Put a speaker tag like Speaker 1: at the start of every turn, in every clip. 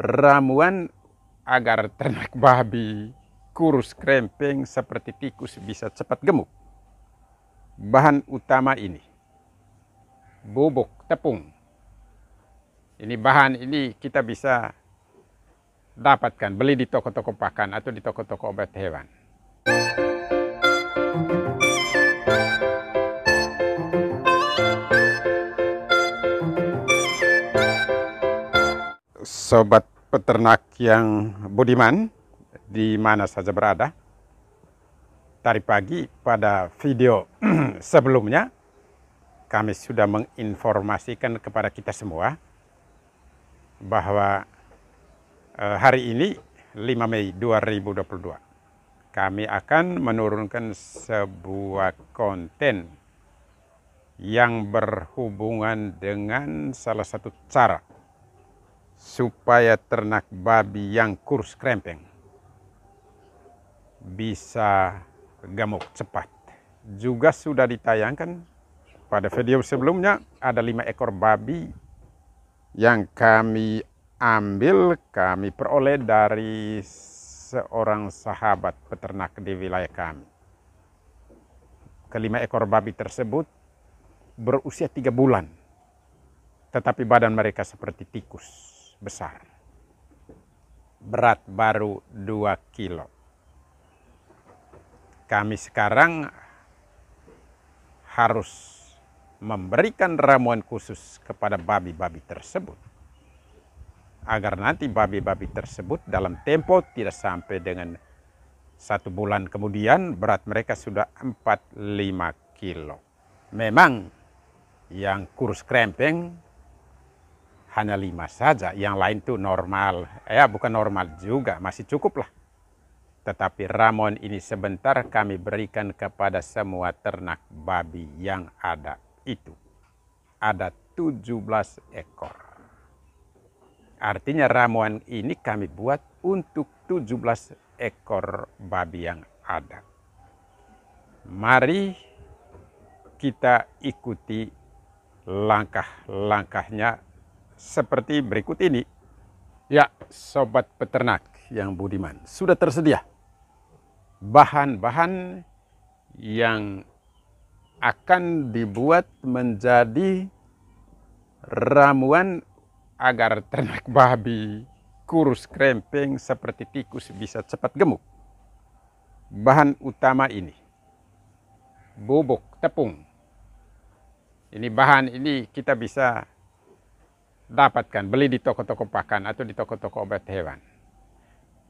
Speaker 1: ramuan agar ternak babi, kurus krempeng seperti tikus bisa cepat gemuk. Bahan utama ini, bubuk tepung. Ini bahan ini kita bisa dapatkan, beli di toko-toko pakan atau di toko-toko obat hewan. sobat peternak yang budiman di mana saja berada. Tadi pagi pada video sebelumnya kami sudah menginformasikan kepada kita semua bahwa eh, hari ini 5 Mei 2022 kami akan menurunkan sebuah konten yang berhubungan dengan salah satu cara supaya ternak babi yang kurus krempeng bisa gemuk cepat. Juga sudah ditayangkan pada video sebelumnya ada lima ekor babi yang kami ambil, kami peroleh dari seorang sahabat peternak di wilayah kami. Kelima ekor babi tersebut berusia tiga bulan, tetapi badan mereka seperti tikus besar. Berat baru 2 kilo. Kami sekarang harus memberikan ramuan khusus kepada babi-babi tersebut. Agar nanti babi-babi tersebut dalam tempo tidak sampai dengan satu bulan kemudian berat mereka sudah 4-5 kilo. Memang yang kurus krempeng hanya lima saja, yang lain itu normal. Ya bukan normal juga, masih cukup lah. Tetapi ramuan ini sebentar kami berikan kepada semua ternak babi yang ada itu. Ada 17 ekor. Artinya ramuan ini kami buat untuk 17 ekor babi yang ada. Mari kita ikuti langkah-langkahnya seperti berikut ini. Ya, sobat peternak yang budiman, sudah tersedia bahan-bahan yang akan dibuat menjadi ramuan agar ternak babi, kurus krempeng seperti tikus bisa cepat gemuk. Bahan utama ini bubuk tepung. Ini bahan ini kita bisa dapatkan, beli di toko-toko pakan atau di toko-toko obat hewan.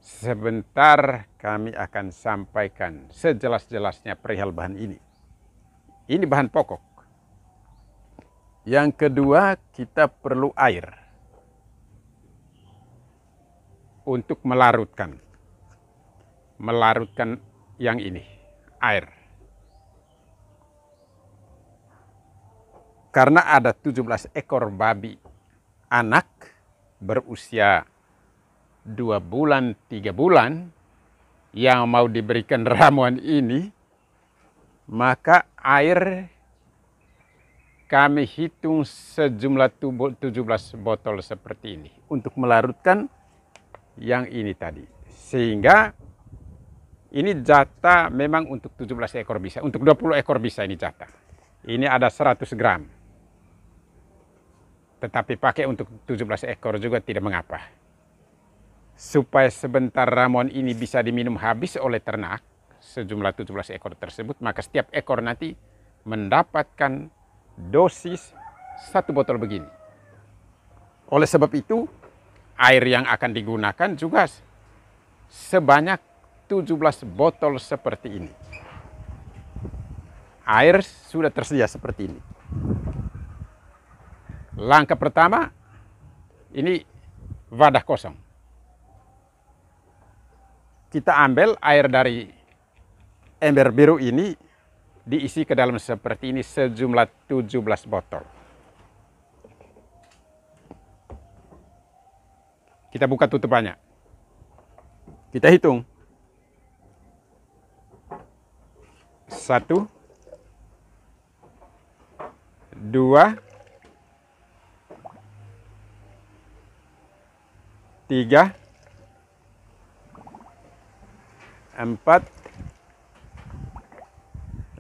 Speaker 1: Sebentar kami akan sampaikan sejelas-jelasnya perihal bahan ini. Ini bahan pokok. Yang kedua, kita perlu air untuk melarutkan. Melarutkan yang ini, air. Karena ada 17 ekor babi anak berusia dua bulan, tiga bulan yang mau diberikan ramuan ini, maka air kami hitung sejumlah 17 botol seperti ini untuk melarutkan yang ini tadi. Sehingga ini jatah memang untuk 17 ekor bisa, untuk 20 ekor bisa ini jatah. Ini ada 100 gram. Tetapi pakai untuk 17 ekor juga tidak mengapa. Supaya sebentar ramuan ini bisa diminum habis oleh ternak, sejumlah 17 ekor tersebut, maka setiap ekor nanti mendapatkan dosis satu botol begini. Oleh sebab itu, air yang akan digunakan juga sebanyak 17 botol seperti ini. Air sudah tersedia seperti ini. Langkah pertama, ini wadah kosong. Kita ambil air dari ember biru ini, diisi ke dalam seperti ini sejumlah 17 botol. Kita buka tutupannya. Kita hitung. Satu. Dua. tiga, empat,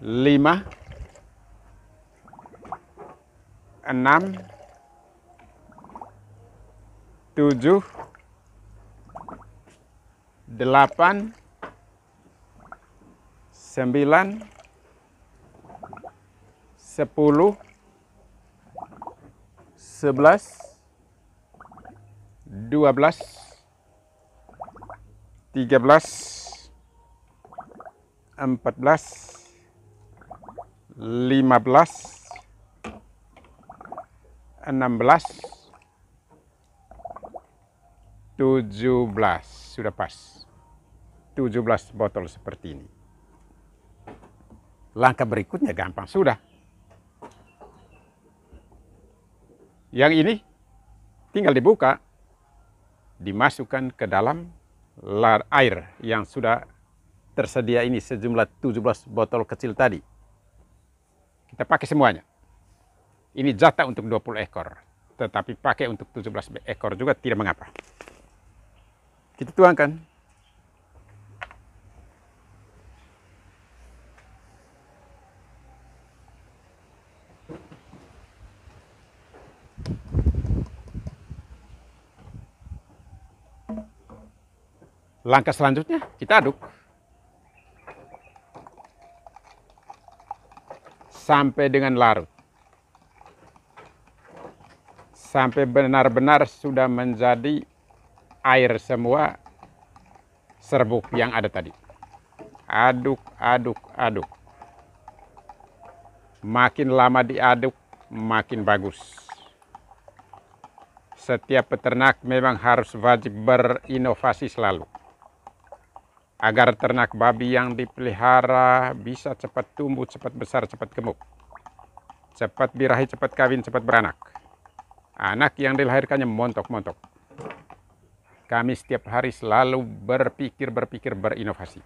Speaker 1: lima, enam, tujuh, delapan, sembilan, sepuluh, sebelas, dua belas, belas, tiga empat belas, lima belas, enam belas, tujuh belas sudah pas tujuh belas botol seperti ini langkah berikutnya gampang sudah yang ini tinggal dibuka dimasukkan ke dalam lar air yang sudah tersedia ini sejumlah 17 botol kecil tadi. Kita pakai semuanya. Ini jatah untuk 20 ekor, tetapi pakai untuk 17 ekor juga tidak mengapa. Kita tuangkan Langkah selanjutnya kita aduk. Sampai dengan larut. Sampai benar-benar sudah menjadi air semua serbuk yang ada tadi. Aduk, aduk, aduk. Makin lama diaduk, makin bagus. Setiap peternak memang harus wajib berinovasi selalu agar ternak babi yang dipelihara bisa cepat tumbuh, cepat besar, cepat gemuk, cepat birahi, cepat kawin, cepat beranak. Anak yang dilahirkannya montok-montok. Kami setiap hari selalu berpikir, berpikir, berinovasi.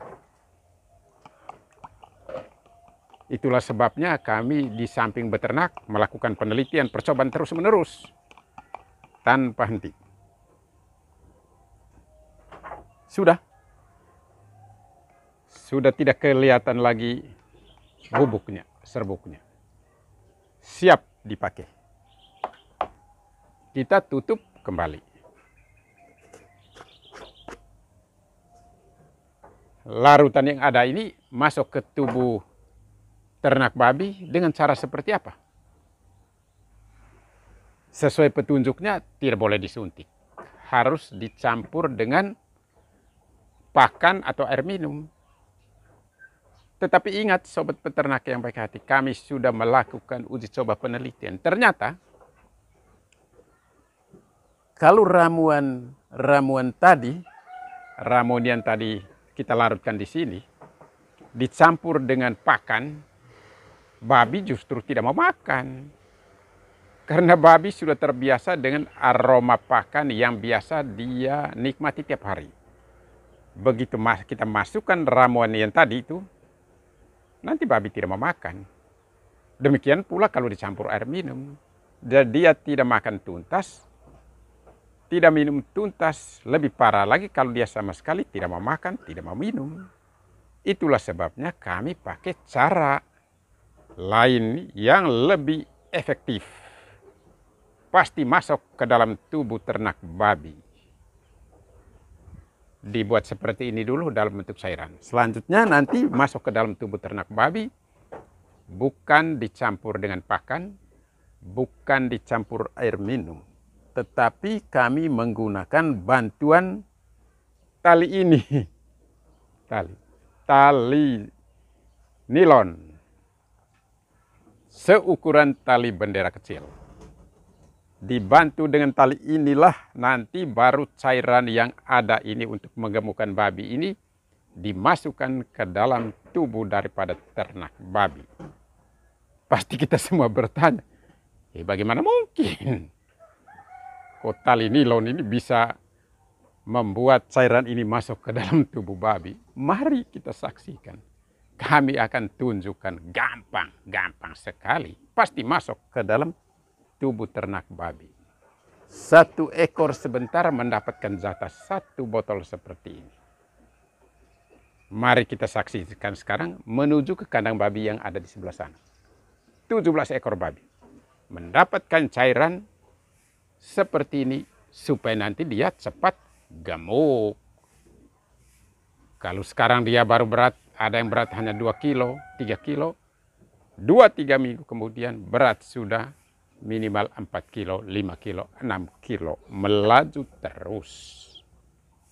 Speaker 1: Itulah sebabnya kami di samping beternak melakukan penelitian percobaan terus-menerus tanpa henti. Sudah. Sudah tidak kelihatan lagi bubuknya, serbuknya. Siap dipakai. Kita tutup kembali. Larutan yang ada ini masuk ke tubuh ternak babi dengan cara seperti apa? Sesuai petunjuknya tidak boleh disuntik. Harus dicampur dengan pakan atau air minum. Tetapi ingat sobat peternak yang baik hati, kami sudah melakukan uji coba penelitian. Ternyata kalau ramuan ramuan tadi, ramuan yang tadi kita larutkan di sini, dicampur dengan pakan, babi justru tidak mau makan. Karena babi sudah terbiasa dengan aroma pakan yang biasa dia nikmati tiap hari. Begitu kita masukkan ramuan yang tadi itu, nanti babi tidak mau makan. Demikian pula kalau dicampur air minum. Jadi dia tidak makan tuntas, tidak minum tuntas. Lebih parah lagi kalau dia sama sekali tidak mau makan, tidak mau minum. Itulah sebabnya kami pakai cara lain yang lebih efektif. Pasti masuk ke dalam tubuh ternak babi dibuat seperti ini dulu dalam bentuk cairan. Selanjutnya nanti masuk ke dalam tubuh ternak babi, bukan dicampur dengan pakan, bukan dicampur air minum. Tetapi kami menggunakan bantuan tali ini. Tali. Tali nilon. Seukuran tali bendera kecil dibantu dengan tali inilah nanti baru cairan yang ada ini untuk menggemukkan babi ini dimasukkan ke dalam tubuh daripada ternak babi. Pasti kita semua bertanya, eh bagaimana mungkin? Kok ini, nilon ini bisa membuat cairan ini masuk ke dalam tubuh babi? Mari kita saksikan. Kami akan tunjukkan gampang, gampang sekali. Pasti masuk ke dalam tubuh ternak babi. Satu ekor sebentar mendapatkan jatah satu botol seperti ini. Mari kita saksikan sekarang menuju ke kandang babi yang ada di sebelah sana. 17 ekor babi mendapatkan cairan seperti ini supaya nanti dia cepat gemuk. Kalau sekarang dia baru berat, ada yang berat hanya 2 kilo, 3 kilo. 2-3 minggu kemudian berat sudah minimal 4 kilo, 5 kilo, 6 kilo. Melaju terus.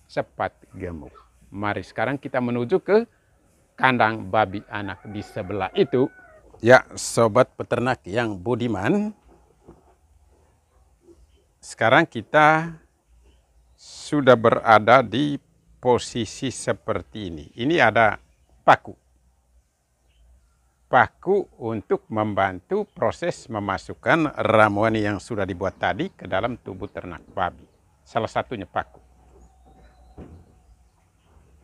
Speaker 1: Cepat gemuk. Mari sekarang kita menuju ke kandang babi anak di sebelah itu. Ya, sobat peternak yang budiman. Sekarang kita sudah berada di posisi seperti ini. Ini ada paku paku untuk membantu proses memasukkan ramuan yang sudah dibuat tadi ke dalam tubuh ternak babi. Salah satunya paku.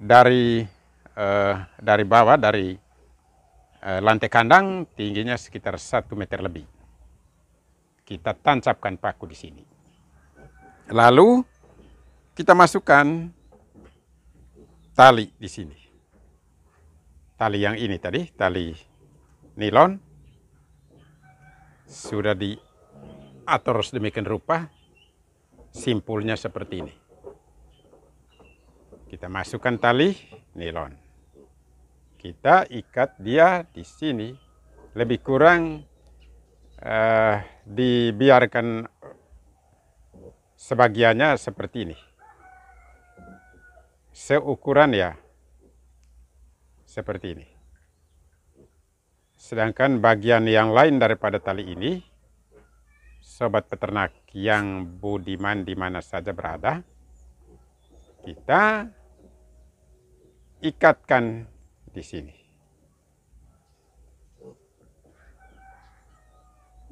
Speaker 1: Dari eh, dari bawah dari eh, lantai kandang tingginya sekitar 1 meter lebih. Kita tancapkan paku di sini. Lalu kita masukkan tali di sini. Tali yang ini tadi, tali nilon sudah diatur sedemikian rupa simpulnya seperti ini kita masukkan tali nilon kita ikat dia di sini lebih kurang eh, dibiarkan sebagiannya seperti ini seukuran ya seperti ini Sedangkan bagian yang lain daripada tali ini, sobat peternak yang budiman di mana saja berada, kita ikatkan di sini.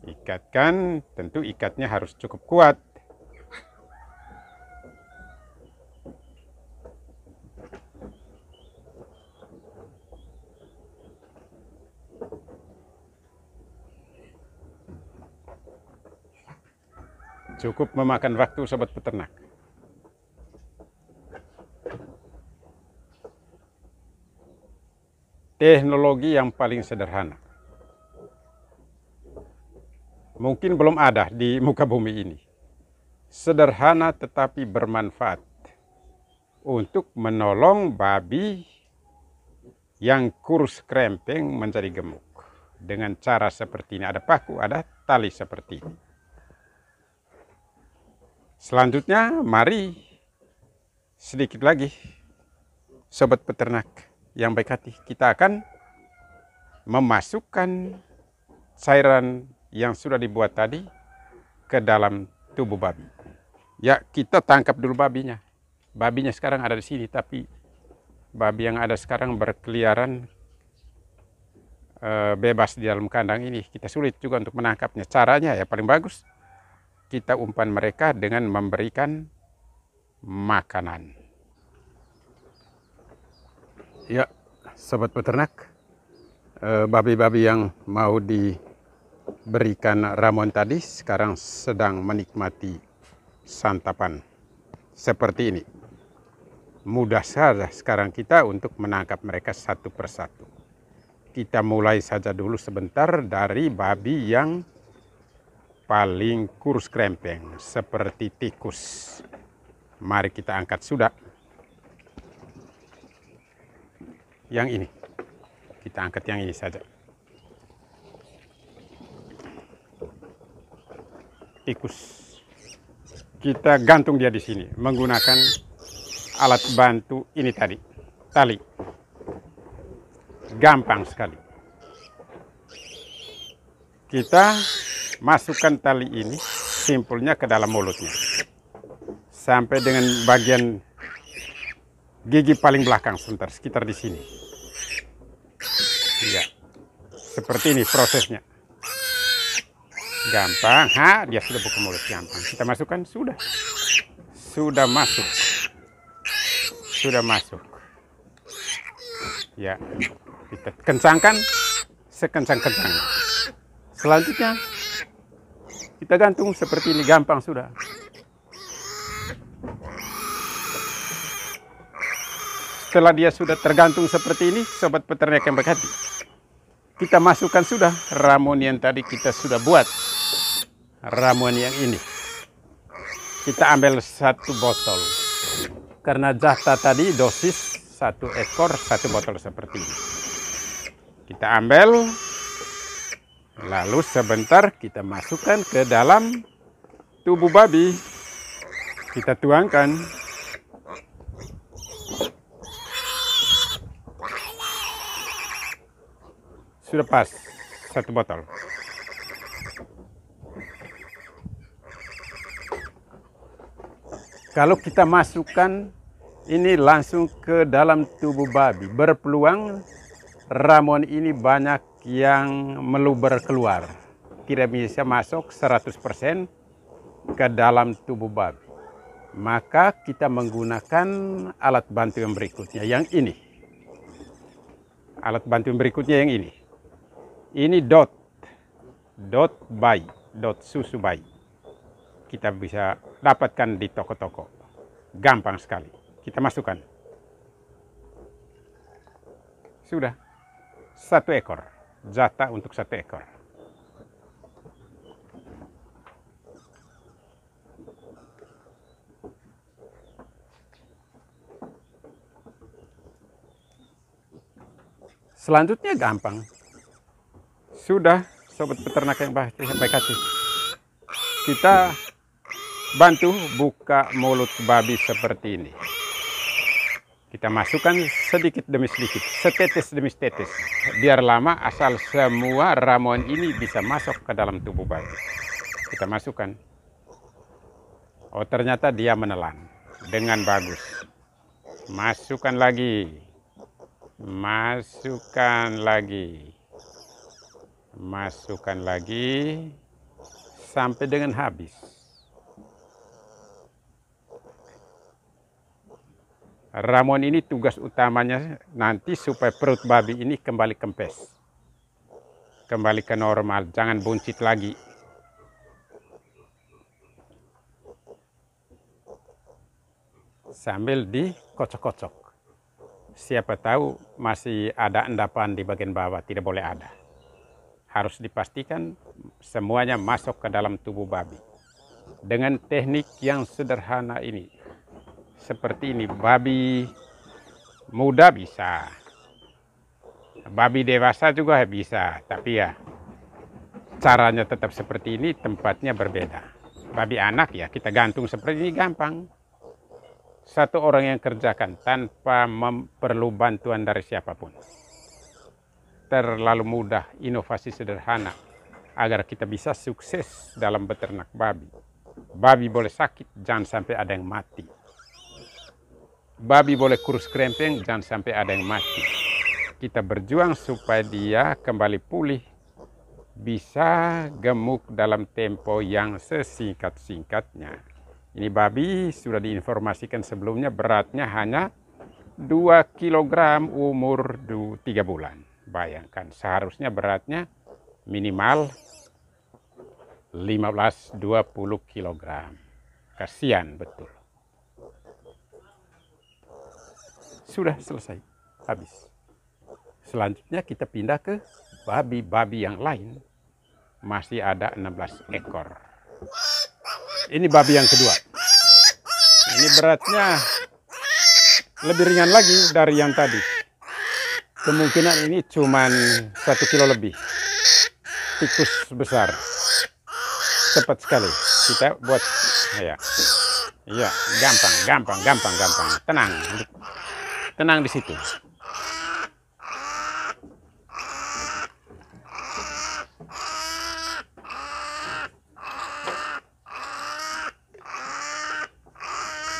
Speaker 1: Ikatkan, tentu ikatnya harus cukup kuat cukup memakan waktu sobat peternak. Teknologi yang paling sederhana. Mungkin belum ada di muka bumi ini. Sederhana tetapi bermanfaat untuk menolong babi yang kurus krempeng menjadi gemuk. Dengan cara seperti ini, ada paku, ada tali seperti ini. Selanjutnya mari sedikit lagi sobat peternak yang baik hati kita akan memasukkan cairan yang sudah dibuat tadi ke dalam tubuh babi. Ya kita tangkap dulu babinya. Babinya sekarang ada di sini tapi babi yang ada sekarang berkeliaran eh, bebas di dalam kandang ini. Kita sulit juga untuk menangkapnya. Caranya ya paling bagus kita umpan mereka dengan memberikan makanan. Ya, sobat peternak, eh, babi-babi yang mau diberikan ramon tadi sekarang sedang menikmati santapan seperti ini. Mudah saja sekarang kita untuk menangkap mereka satu persatu. Kita mulai saja dulu sebentar dari babi yang paling kurus krempeng seperti tikus. Mari kita angkat sudah. Yang ini. Kita angkat yang ini saja. Tikus. Kita gantung dia di sini menggunakan alat bantu ini tadi, tali. Gampang sekali. Kita masukkan tali ini simpulnya ke dalam mulutnya sampai dengan bagian gigi paling belakang sebentar sekitar di sini ya seperti ini prosesnya gampang ha dia sudah buka mulut gampang kita masukkan sudah sudah masuk sudah masuk ya kita kencangkan sekencang kencang selanjutnya kita gantung seperti ini gampang sudah. Setelah dia sudah tergantung seperti ini, sobat peternak yang berhati, Kita masukkan sudah ramuan yang tadi kita sudah buat. Ramuan yang ini. Kita ambil satu botol. Karena jahta tadi dosis satu ekor satu botol seperti ini. Kita ambil Lalu sebentar kita masukkan ke dalam tubuh babi. Kita tuangkan. Sudah pas satu botol. Kalau kita masukkan ini langsung ke dalam tubuh babi, berpeluang ramon ini banyak yang meluber keluar. Tidak bisa masuk 100% ke dalam tubuh babi. Maka kita menggunakan alat bantu yang berikutnya, yang ini. Alat bantu yang berikutnya yang ini. Ini dot. Dot bayi, dot susu bayi. Kita bisa dapatkan di toko-toko. Gampang sekali. Kita masukkan. Sudah. Satu ekor jatah untuk satu ekor. Selanjutnya gampang. Sudah, sobat peternak yang baik hati. Kita bantu buka mulut babi seperti ini. Kita masukkan sedikit demi sedikit, setetes demi setetes biar lama asal semua ramuan ini bisa masuk ke dalam tubuh bayi. Kita masukkan. Oh ternyata dia menelan dengan bagus. Masukkan lagi. Masukkan lagi. Masukkan lagi sampai dengan habis. Ramuan ini tugas utamanya nanti supaya perut babi ini kembali kempes. Kembali ke normal, jangan buncit lagi. Sambil dikocok-kocok. Siapa tahu masih ada endapan di bagian bawah, tidak boleh ada. Harus dipastikan semuanya masuk ke dalam tubuh babi. Dengan teknik yang sederhana ini, seperti ini babi muda bisa babi dewasa juga bisa tapi ya caranya tetap seperti ini tempatnya berbeda babi anak ya kita gantung seperti ini gampang satu orang yang kerjakan tanpa perlu bantuan dari siapapun terlalu mudah inovasi sederhana agar kita bisa sukses dalam beternak babi babi boleh sakit jangan sampai ada yang mati babi boleh kurus krempeng jangan sampai ada yang mati kita berjuang supaya dia kembali pulih bisa gemuk dalam tempo yang sesingkat-singkatnya ini babi sudah diinformasikan sebelumnya beratnya hanya 2 kg umur 3 bulan bayangkan seharusnya beratnya minimal 15-20 kg kasihan betul Sudah selesai. Habis. Selanjutnya kita pindah ke babi-babi yang lain. Masih ada 16 ekor. Ini babi yang kedua. Ini beratnya lebih ringan lagi dari yang tadi. Kemungkinan ini cuma satu kilo lebih. Tikus besar. Cepat sekali. Kita buat ya. ya gampang, gampang, gampang, gampang. Tenang tenang di situ.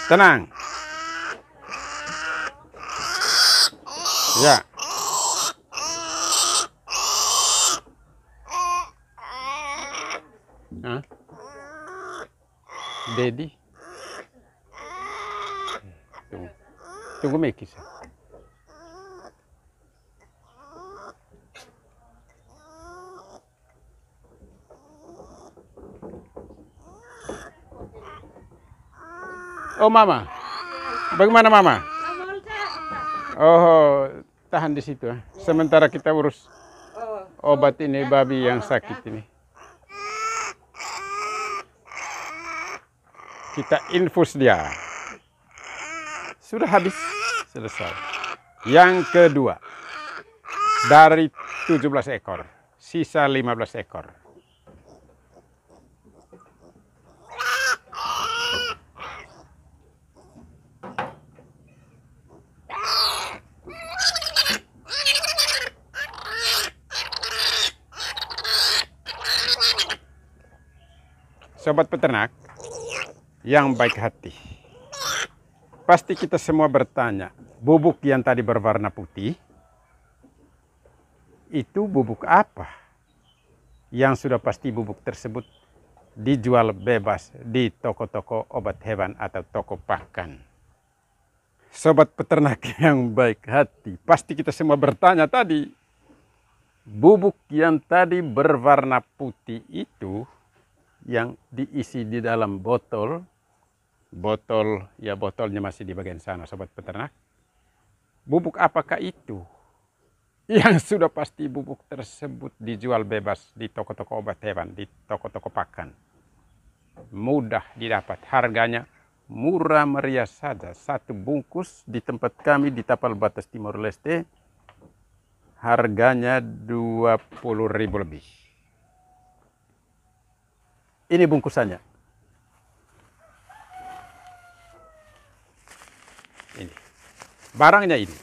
Speaker 1: Tenang. Ya. Hah? Daddy. Tunggu 맥히세요. Oh mama, bagaimana mama? Oh tahan di situ. Eh. Sementara kita urus obat ini babi yang sakit ini. Kita infus dia. Sudah habis, selesai. Yang kedua, dari 17 ekor, sisa 15 ekor. Sobat peternak yang baik hati. Pasti kita semua bertanya, bubuk yang tadi berwarna putih, itu bubuk apa? Yang sudah pasti bubuk tersebut dijual bebas di toko-toko obat hewan atau toko pakan. Sobat peternak yang baik hati, pasti kita semua bertanya tadi, bubuk yang tadi berwarna putih itu yang diisi di dalam botol botol ya botolnya masih di bagian sana sobat peternak bubuk apakah itu yang sudah pasti bubuk tersebut dijual bebas di toko-toko obat hewan di toko-toko pakan mudah didapat harganya murah meriah saja satu bungkus di tempat kami di tapal batas timur leste harganya 20.000 lebih ini bungkusannya barangnya ini.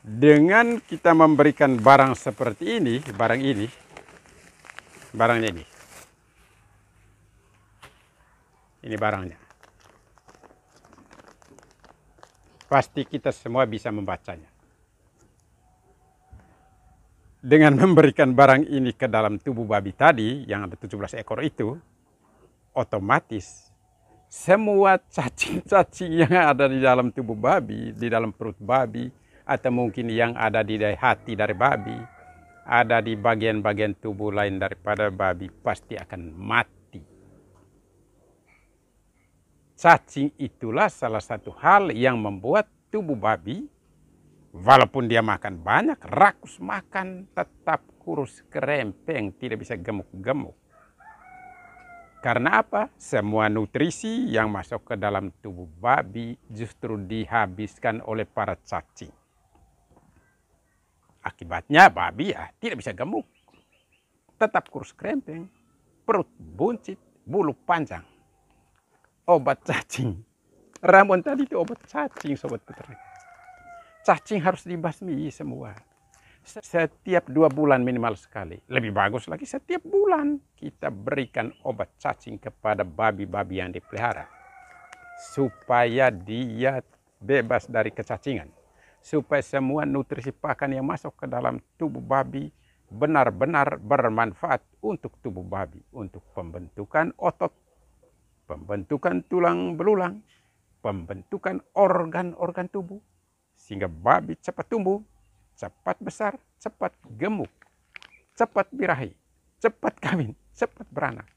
Speaker 1: Dengan kita memberikan barang seperti ini, barang ini, barangnya ini. Ini barangnya. Pasti kita semua bisa membacanya. Dengan memberikan barang ini ke dalam tubuh babi tadi, yang ada 17 ekor itu, otomatis semua cacing-cacing yang ada di dalam tubuh babi, di dalam perut babi, atau mungkin yang ada di hati dari babi, ada di bagian-bagian tubuh lain daripada babi, pasti akan mati. Cacing itulah salah satu hal yang membuat tubuh babi, walaupun dia makan banyak, rakus makan, tetap kurus, kerempeng, tidak bisa gemuk-gemuk. Karena apa? Semua nutrisi yang masuk ke dalam tubuh babi justru dihabiskan oleh para cacing. Akibatnya babi ya tidak bisa gemuk. Tetap kurus krempeng, perut buncit, bulu panjang. Obat cacing. ramon tadi itu obat cacing sobat putri. Cacing harus dibasmi semua. Setiap dua bulan minimal sekali. Lebih bagus lagi setiap bulan kita berikan obat cacing kepada babi-babi yang dipelihara. Supaya dia bebas dari kecacingan. Supaya semua nutrisi pakan yang masuk ke dalam tubuh babi benar-benar bermanfaat untuk tubuh babi. Untuk pembentukan otot, pembentukan tulang belulang, pembentukan organ-organ tubuh. Sehingga babi cepat tumbuh cepat besar, cepat gemuk, cepat birahi, cepat kawin, cepat beranak.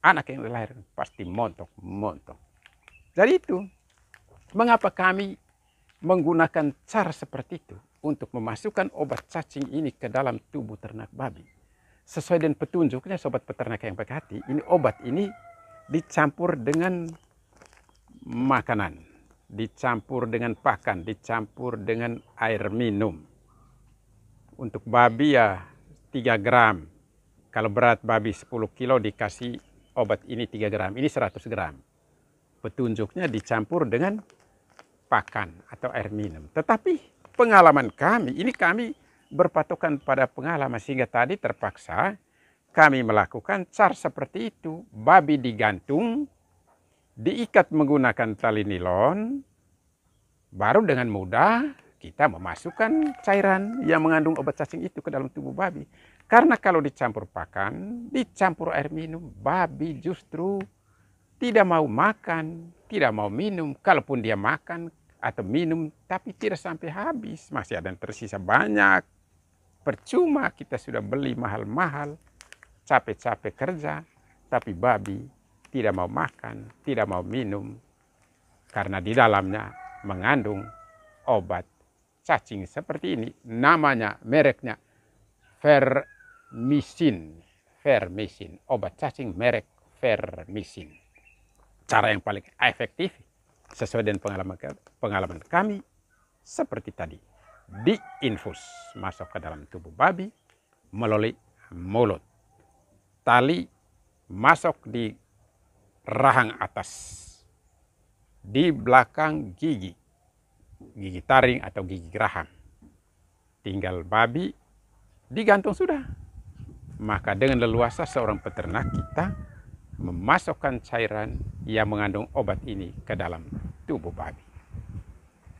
Speaker 1: Anak yang lahir pasti montok-montok. Jadi itu, mengapa kami menggunakan cara seperti itu untuk memasukkan obat cacing ini ke dalam tubuh ternak babi. Sesuai dengan petunjuknya sobat peternak yang baik hati, ini obat ini dicampur dengan makanan, dicampur dengan pakan, dicampur dengan air minum. Untuk babi ya 3 gram. Kalau berat babi 10 kilo dikasih obat ini 3 gram. Ini 100 gram. Petunjuknya dicampur dengan pakan atau air minum. Tetapi pengalaman kami, ini kami berpatokan pada pengalaman sehingga tadi terpaksa kami melakukan car seperti itu. Babi digantung, diikat menggunakan tali nilon, baru dengan mudah kita memasukkan cairan yang mengandung obat cacing itu ke dalam tubuh babi. Karena kalau dicampur pakan, dicampur air minum, babi justru tidak mau makan, tidak mau minum. Kalaupun dia makan atau minum, tapi tidak sampai habis. Masih ada yang tersisa banyak. Percuma kita sudah beli mahal-mahal, capek-capek kerja, tapi babi tidak mau makan, tidak mau minum. Karena di dalamnya mengandung obat cacing seperti ini. Namanya, mereknya Vermisin Vermisin obat cacing merek Vermisin Cara yang paling efektif sesuai dengan pengalaman pengalaman kami seperti tadi diinfus masuk ke dalam tubuh babi melalui mulut. Tali masuk di rahang atas, di belakang gigi, gigi taring atau gigi geraham. Tinggal babi digantung sudah. Maka dengan leluasa seorang peternak kita memasukkan cairan yang mengandung obat ini ke dalam tubuh babi.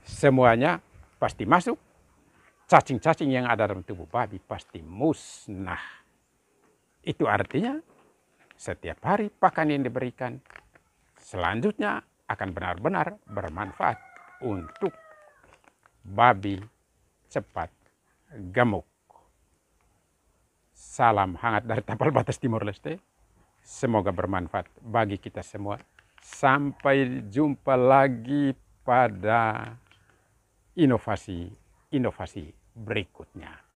Speaker 1: Semuanya pasti masuk. Cacing-cacing yang ada dalam tubuh babi pasti musnah. Itu artinya setiap hari pakan yang diberikan selanjutnya akan benar-benar bermanfaat untuk babi cepat gemuk. Salam hangat dari tapal batas Timur Leste. Semoga bermanfaat bagi kita semua. Sampai jumpa lagi pada inovasi-inovasi berikutnya.